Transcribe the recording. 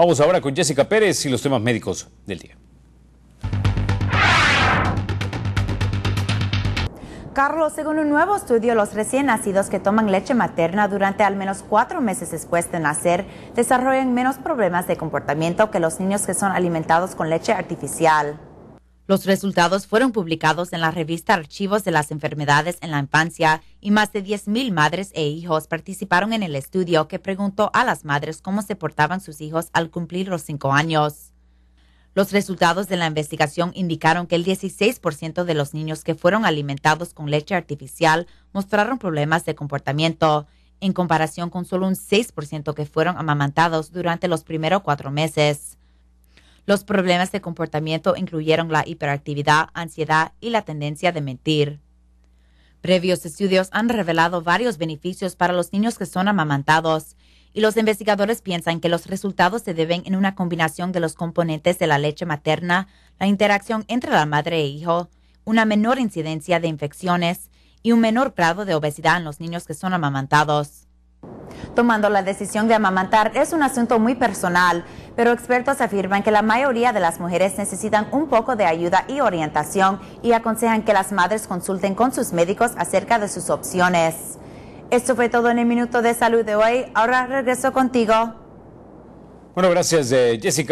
Vamos ahora con Jessica Pérez y los temas médicos del día. Carlos, según un nuevo estudio, los recién nacidos que toman leche materna durante al menos cuatro meses después de nacer desarrollan menos problemas de comportamiento que los niños que son alimentados con leche artificial. Los resultados fueron publicados en la revista Archivos de las Enfermedades en la Infancia y más de 10.000 madres e hijos participaron en el estudio que preguntó a las madres cómo se portaban sus hijos al cumplir los cinco años. Los resultados de la investigación indicaron que el 16% de los niños que fueron alimentados con leche artificial mostraron problemas de comportamiento, en comparación con solo un 6% que fueron amamantados durante los primeros cuatro meses. Los problemas de comportamiento incluyeron la hiperactividad, ansiedad y la tendencia de mentir. Previos estudios han revelado varios beneficios para los niños que son amamantados, y los investigadores piensan que los resultados se deben en una combinación de los componentes de la leche materna, la interacción entre la madre e hijo, una menor incidencia de infecciones y un menor grado de obesidad en los niños que son amamantados. Tomando la decisión de amamantar es un asunto muy personal, pero expertos afirman que la mayoría de las mujeres necesitan un poco de ayuda y orientación y aconsejan que las madres consulten con sus médicos acerca de sus opciones. Esto fue todo en el Minuto de Salud de hoy. Ahora regreso contigo. Bueno, gracias, eh, Jessica.